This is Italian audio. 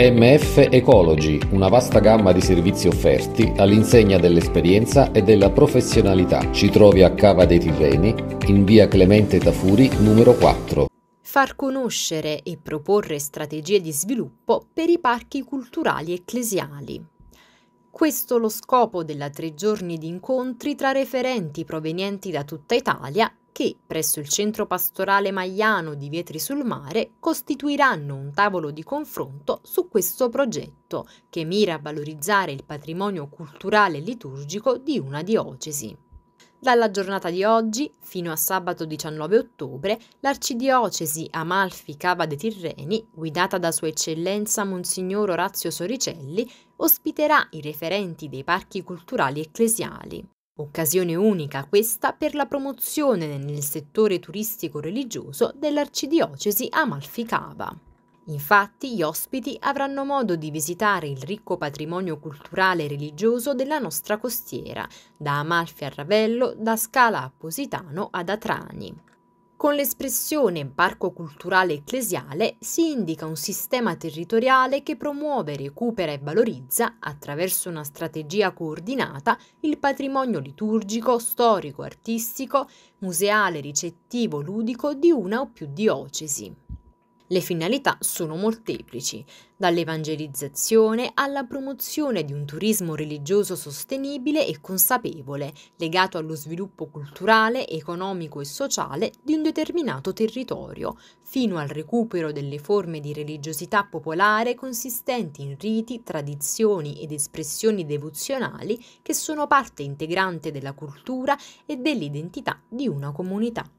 MF Ecology, una vasta gamma di servizi offerti all'insegna dell'esperienza e della professionalità. Ci trovi a Cava dei Tirreni, in via Clemente Tafuri, numero 4. Far conoscere e proporre strategie di sviluppo per i parchi culturali ecclesiali. Questo lo scopo della tre giorni di incontri tra referenti provenienti da tutta Italia che, presso il centro pastorale Magliano di Vietri sul Mare, costituiranno un tavolo di confronto su questo progetto, che mira a valorizzare il patrimonio culturale e liturgico di una diocesi. Dalla giornata di oggi fino a sabato 19 ottobre, l'arcidiocesi Amalfi Cava dei Tirreni, guidata da Sua Eccellenza Monsignor Orazio Soricelli, ospiterà i referenti dei parchi culturali ecclesiali. Occasione unica questa per la promozione nel settore turistico religioso dell'arcidiocesi Amalfi-Cava. Infatti gli ospiti avranno modo di visitare il ricco patrimonio culturale e religioso della nostra costiera, da Amalfi a Ravello, da Scala a Positano ad Atrani. Con l'espressione parco culturale ecclesiale si indica un sistema territoriale che promuove, recupera e valorizza, attraverso una strategia coordinata, il patrimonio liturgico, storico, artistico, museale, ricettivo, ludico di una o più diocesi. Le finalità sono molteplici, dall'evangelizzazione alla promozione di un turismo religioso sostenibile e consapevole, legato allo sviluppo culturale, economico e sociale di un determinato territorio, fino al recupero delle forme di religiosità popolare consistenti in riti, tradizioni ed espressioni devozionali che sono parte integrante della cultura e dell'identità di una comunità.